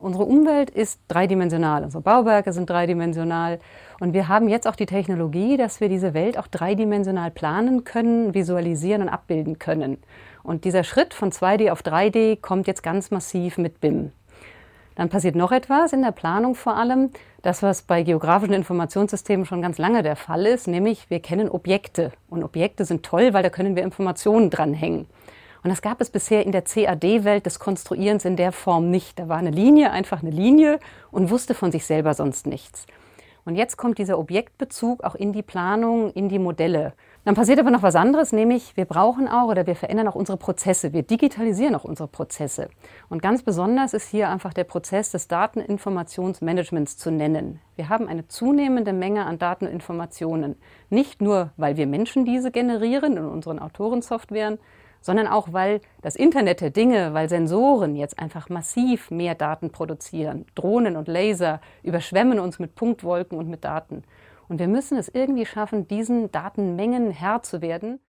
Unsere Umwelt ist dreidimensional, unsere Bauwerke sind dreidimensional und wir haben jetzt auch die Technologie, dass wir diese Welt auch dreidimensional planen können, visualisieren und abbilden können. Und dieser Schritt von 2D auf 3D kommt jetzt ganz massiv mit BIM. Dann passiert noch etwas in der Planung vor allem, das was bei geografischen Informationssystemen schon ganz lange der Fall ist, nämlich wir kennen Objekte und Objekte sind toll, weil da können wir Informationen dranhängen. Und das gab es bisher in der CAD-Welt des Konstruierens in der Form nicht. Da war eine Linie, einfach eine Linie und wusste von sich selber sonst nichts. Und jetzt kommt dieser Objektbezug auch in die Planung, in die Modelle. Dann passiert aber noch was anderes, nämlich wir brauchen auch oder wir verändern auch unsere Prozesse, wir digitalisieren auch unsere Prozesse. Und ganz besonders ist hier einfach der Prozess des Dateninformationsmanagements zu nennen. Wir haben eine zunehmende Menge an Dateninformationen, nicht nur, weil wir Menschen diese generieren in unseren Autorensoftwaren, sondern auch, weil das Internet der Dinge, weil Sensoren jetzt einfach massiv mehr Daten produzieren. Drohnen und Laser überschwemmen uns mit Punktwolken und mit Daten. Und wir müssen es irgendwie schaffen, diesen Datenmengen Herr zu werden.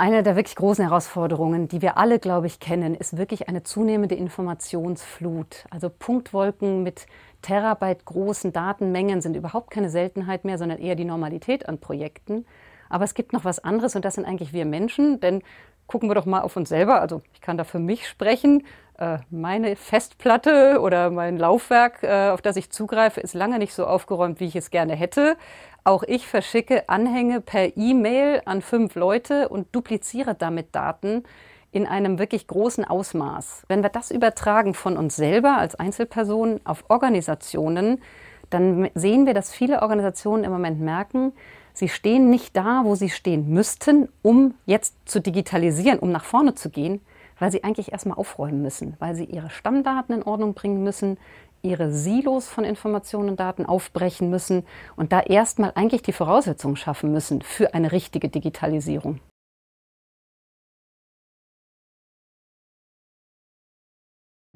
Eine der wirklich großen Herausforderungen, die wir alle, glaube ich, kennen, ist wirklich eine zunehmende Informationsflut. Also Punktwolken mit Terabyte großen Datenmengen sind überhaupt keine Seltenheit mehr, sondern eher die Normalität an Projekten. Aber es gibt noch was anderes und das sind eigentlich wir Menschen, denn gucken wir doch mal auf uns selber. Also ich kann da für mich sprechen. Äh, meine Festplatte oder mein Laufwerk, äh, auf das ich zugreife, ist lange nicht so aufgeräumt, wie ich es gerne hätte. Auch ich verschicke Anhänge per E-Mail an fünf Leute und dupliziere damit Daten in einem wirklich großen Ausmaß. Wenn wir das übertragen von uns selber als Einzelpersonen auf Organisationen, dann sehen wir, dass viele Organisationen im Moment merken, Sie stehen nicht da, wo sie stehen müssten, um jetzt zu digitalisieren, um nach vorne zu gehen, weil sie eigentlich erstmal aufräumen müssen, weil sie ihre Stammdaten in Ordnung bringen müssen, ihre Silos von Informationen und Daten aufbrechen müssen und da erstmal eigentlich die Voraussetzungen schaffen müssen für eine richtige Digitalisierung.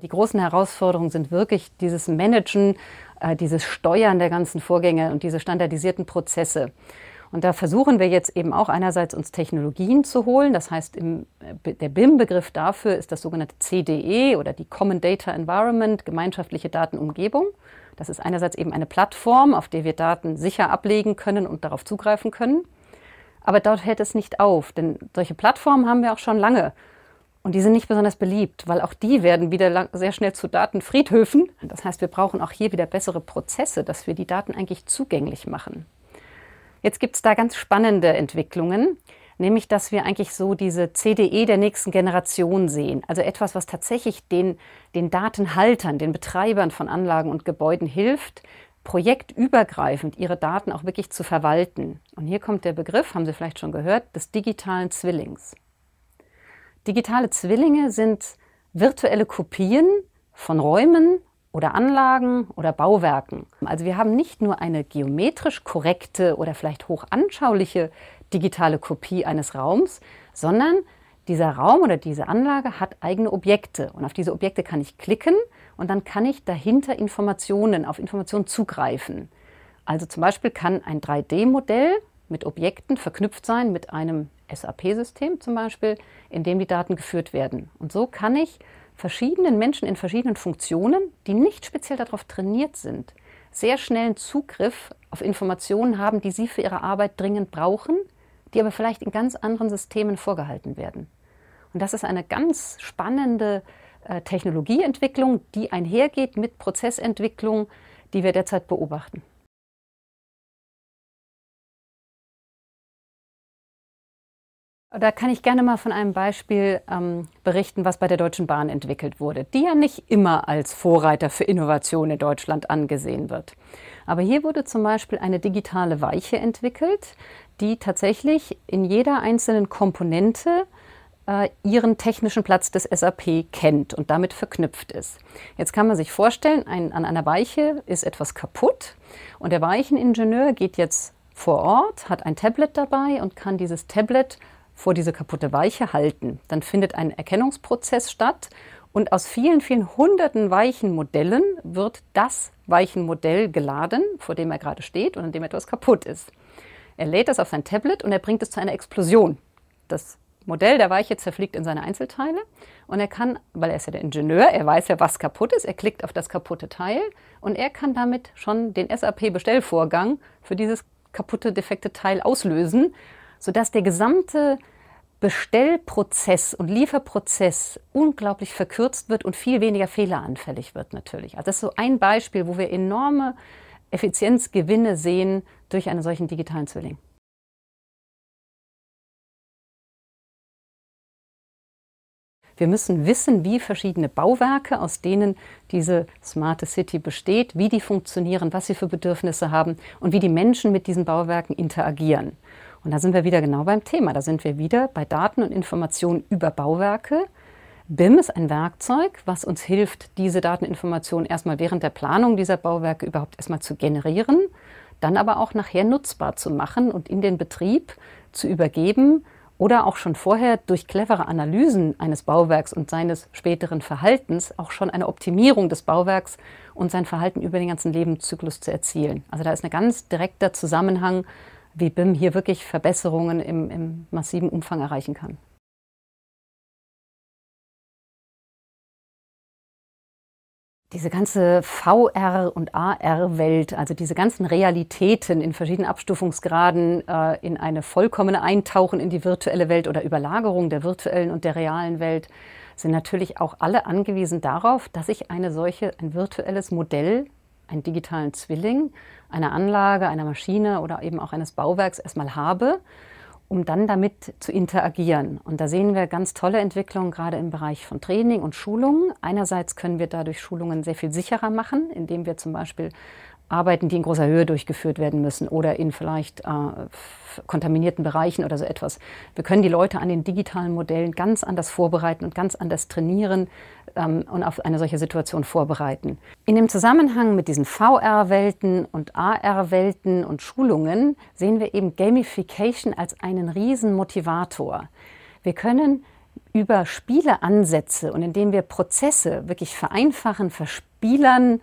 Die großen Herausforderungen sind wirklich dieses Managen, äh, dieses Steuern der ganzen Vorgänge und diese standardisierten Prozesse. Und da versuchen wir jetzt eben auch einerseits uns Technologien zu holen. Das heißt, im, äh, der BIM-Begriff dafür ist das sogenannte CDE oder die Common Data Environment, gemeinschaftliche Datenumgebung. Das ist einerseits eben eine Plattform, auf der wir Daten sicher ablegen können und darauf zugreifen können. Aber dort hält es nicht auf, denn solche Plattformen haben wir auch schon lange. Und die sind nicht besonders beliebt, weil auch die werden wieder lang, sehr schnell zu Datenfriedhöfen. Das heißt, wir brauchen auch hier wieder bessere Prozesse, dass wir die Daten eigentlich zugänglich machen. Jetzt gibt es da ganz spannende Entwicklungen, nämlich dass wir eigentlich so diese CDE der nächsten Generation sehen. Also etwas, was tatsächlich den, den Datenhaltern, den Betreibern von Anlagen und Gebäuden hilft, projektübergreifend ihre Daten auch wirklich zu verwalten. Und hier kommt der Begriff, haben Sie vielleicht schon gehört, des digitalen Zwillings. Digitale Zwillinge sind virtuelle Kopien von Räumen oder Anlagen oder Bauwerken. Also wir haben nicht nur eine geometrisch korrekte oder vielleicht hochanschauliche digitale Kopie eines Raums, sondern dieser Raum oder diese Anlage hat eigene Objekte und auf diese Objekte kann ich klicken und dann kann ich dahinter Informationen, auf Informationen zugreifen. Also zum Beispiel kann ein 3D-Modell mit Objekten verknüpft sein mit einem SAP-System zum Beispiel, in dem die Daten geführt werden. Und so kann ich verschiedenen Menschen in verschiedenen Funktionen, die nicht speziell darauf trainiert sind, sehr schnellen Zugriff auf Informationen haben, die sie für ihre Arbeit dringend brauchen, die aber vielleicht in ganz anderen Systemen vorgehalten werden. Und das ist eine ganz spannende äh, Technologieentwicklung, die einhergeht mit Prozessentwicklung, die wir derzeit beobachten. Da kann ich gerne mal von einem Beispiel ähm, berichten, was bei der Deutschen Bahn entwickelt wurde, die ja nicht immer als Vorreiter für Innovation in Deutschland angesehen wird. Aber hier wurde zum Beispiel eine digitale Weiche entwickelt, die tatsächlich in jeder einzelnen Komponente äh, ihren technischen Platz des SAP kennt und damit verknüpft ist. Jetzt kann man sich vorstellen, ein, an einer Weiche ist etwas kaputt und der Weicheningenieur geht jetzt vor Ort, hat ein Tablet dabei und kann dieses Tablet vor diese kaputte Weiche halten, dann findet ein Erkennungsprozess statt und aus vielen, vielen hunderten Weichenmodellen wird das Weichenmodell geladen, vor dem er gerade steht und an dem etwas kaputt ist. Er lädt das auf sein Tablet und er bringt es zu einer Explosion. Das Modell der Weiche zerfliegt in seine Einzelteile und er kann, weil er ist ja der Ingenieur, er weiß ja, was kaputt ist, er klickt auf das kaputte Teil und er kann damit schon den SAP-Bestellvorgang für dieses kaputte, defekte Teil auslösen sodass der gesamte Bestellprozess und Lieferprozess unglaublich verkürzt wird und viel weniger fehleranfällig wird natürlich. Also das ist so ein Beispiel, wo wir enorme Effizienzgewinne sehen durch einen solchen digitalen Zwilling. Wir müssen wissen, wie verschiedene Bauwerke, aus denen diese smarte City besteht, wie die funktionieren, was sie für Bedürfnisse haben und wie die Menschen mit diesen Bauwerken interagieren. Und da sind wir wieder genau beim Thema. Da sind wir wieder bei Daten und Informationen über Bauwerke. BIM ist ein Werkzeug, was uns hilft, diese Dateninformationen erstmal während der Planung dieser Bauwerke überhaupt erstmal zu generieren, dann aber auch nachher nutzbar zu machen und in den Betrieb zu übergeben oder auch schon vorher durch clevere Analysen eines Bauwerks und seines späteren Verhaltens auch schon eine Optimierung des Bauwerks und sein Verhalten über den ganzen Lebenszyklus zu erzielen. Also da ist ein ganz direkter Zusammenhang wie BIM hier wirklich Verbesserungen im, im massiven Umfang erreichen kann. Diese ganze VR- und AR-Welt, also diese ganzen Realitäten in verschiedenen Abstufungsgraden äh, in eine vollkommene Eintauchen in die virtuelle Welt oder Überlagerung der virtuellen und der realen Welt, sind natürlich auch alle angewiesen darauf, dass ich eine solche, ein virtuelles Modell einen digitalen Zwilling einer Anlage, einer Maschine oder eben auch eines Bauwerks erstmal habe, um dann damit zu interagieren. Und da sehen wir ganz tolle Entwicklungen gerade im Bereich von Training und Schulungen. Einerseits können wir dadurch Schulungen sehr viel sicherer machen, indem wir zum Beispiel Arbeiten, die in großer Höhe durchgeführt werden müssen oder in vielleicht äh, kontaminierten Bereichen oder so etwas. Wir können die Leute an den digitalen Modellen ganz anders vorbereiten und ganz anders trainieren, ähm, und auf eine solche Situation vorbereiten. In dem Zusammenhang mit diesen VR-Welten und AR-Welten und Schulungen sehen wir eben Gamification als einen riesen Motivator. Wir können über Spieleansätze und indem wir Prozesse wirklich vereinfachen, verspielern,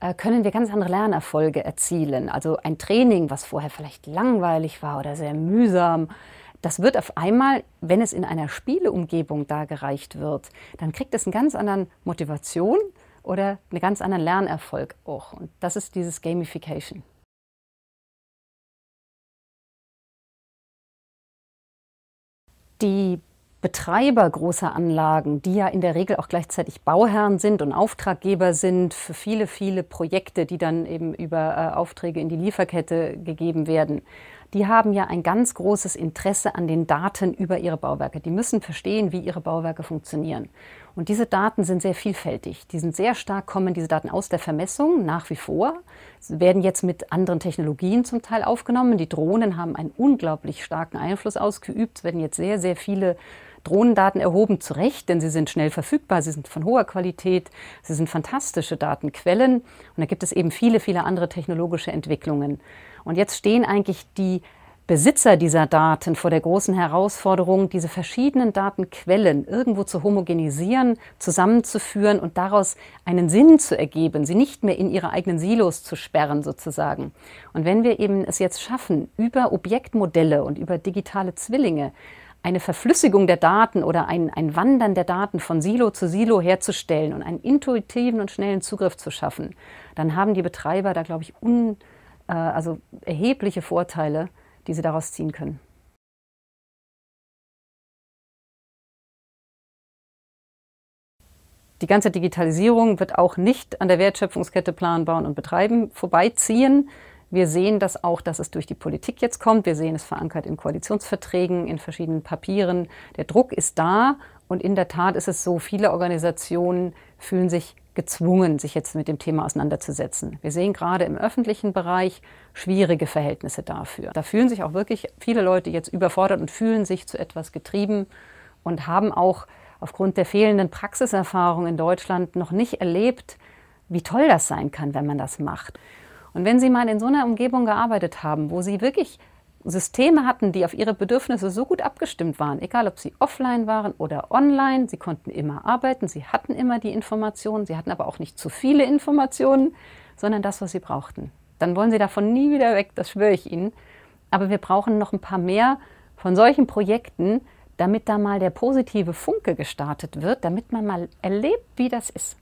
äh, können wir ganz andere Lernerfolge erzielen. Also ein Training, was vorher vielleicht langweilig war oder sehr mühsam, das wird auf einmal, wenn es in einer Spieleumgebung dargereicht wird, dann kriegt es einen ganz anderen Motivation oder einen ganz anderen Lernerfolg auch. Und das ist dieses Gamification. Die Betreiber großer Anlagen, die ja in der Regel auch gleichzeitig Bauherren sind und Auftraggeber sind für viele, viele Projekte, die dann eben über äh, Aufträge in die Lieferkette gegeben werden, die haben ja ein ganz großes Interesse an den Daten über ihre Bauwerke. Die müssen verstehen, wie ihre Bauwerke funktionieren. Und diese Daten sind sehr vielfältig. Die sind sehr stark, kommen diese Daten aus der Vermessung nach wie vor, Sie werden jetzt mit anderen Technologien zum Teil aufgenommen. Die Drohnen haben einen unglaublich starken Einfluss ausgeübt. Es werden jetzt sehr, sehr viele Drohnendaten erhoben, zu Recht, denn sie sind schnell verfügbar, sie sind von hoher Qualität, sie sind fantastische Datenquellen. Und da gibt es eben viele, viele andere technologische Entwicklungen. Und jetzt stehen eigentlich die Besitzer dieser Daten vor der großen Herausforderung, diese verschiedenen Datenquellen irgendwo zu homogenisieren, zusammenzuführen und daraus einen Sinn zu ergeben, sie nicht mehr in ihre eigenen Silos zu sperren sozusagen. Und wenn wir eben es jetzt schaffen, über Objektmodelle und über digitale Zwillinge eine Verflüssigung der Daten oder ein, ein Wandern der Daten von Silo zu Silo herzustellen und einen intuitiven und schnellen Zugriff zu schaffen, dann haben die Betreiber da, glaube ich, un, äh, also erhebliche Vorteile, die sie daraus ziehen können. Die ganze Digitalisierung wird auch nicht an der Wertschöpfungskette planen, Bauen und Betreiben vorbeiziehen. Wir sehen das auch, dass es durch die Politik jetzt kommt. Wir sehen es verankert in Koalitionsverträgen, in verschiedenen Papieren. Der Druck ist da und in der Tat ist es so, viele Organisationen fühlen sich gezwungen, sich jetzt mit dem Thema auseinanderzusetzen. Wir sehen gerade im öffentlichen Bereich schwierige Verhältnisse dafür. Da fühlen sich auch wirklich viele Leute jetzt überfordert und fühlen sich zu etwas getrieben und haben auch aufgrund der fehlenden Praxiserfahrung in Deutschland noch nicht erlebt, wie toll das sein kann, wenn man das macht. Und wenn Sie mal in so einer Umgebung gearbeitet haben, wo Sie wirklich Systeme hatten, die auf ihre Bedürfnisse so gut abgestimmt waren, egal ob sie offline waren oder online, sie konnten immer arbeiten, sie hatten immer die Informationen, sie hatten aber auch nicht zu viele Informationen, sondern das, was sie brauchten. Dann wollen sie davon nie wieder weg, das schwöre ich Ihnen. Aber wir brauchen noch ein paar mehr von solchen Projekten, damit da mal der positive Funke gestartet wird, damit man mal erlebt, wie das ist.